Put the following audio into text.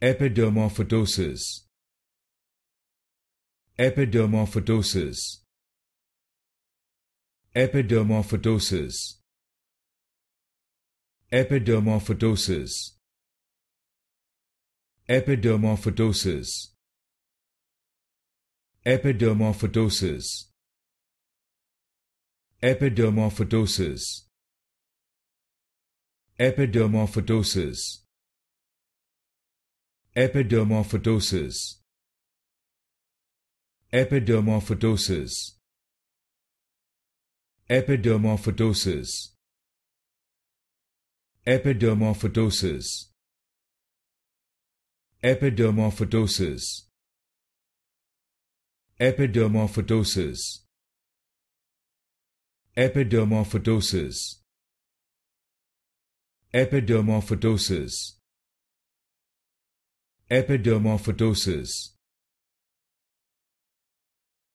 Epidermophytosis Epidermophytosis Epidermophytosis Epidermophytosis Epidermophytosis Epidermophytosis Epidermophytosis Epidermophytosis Epidermophytosis Epidermophytosis Epidermophytosis Epidermophytosis Epidermophytosis Epidermophytosis Epidermophytosis epidermophytosis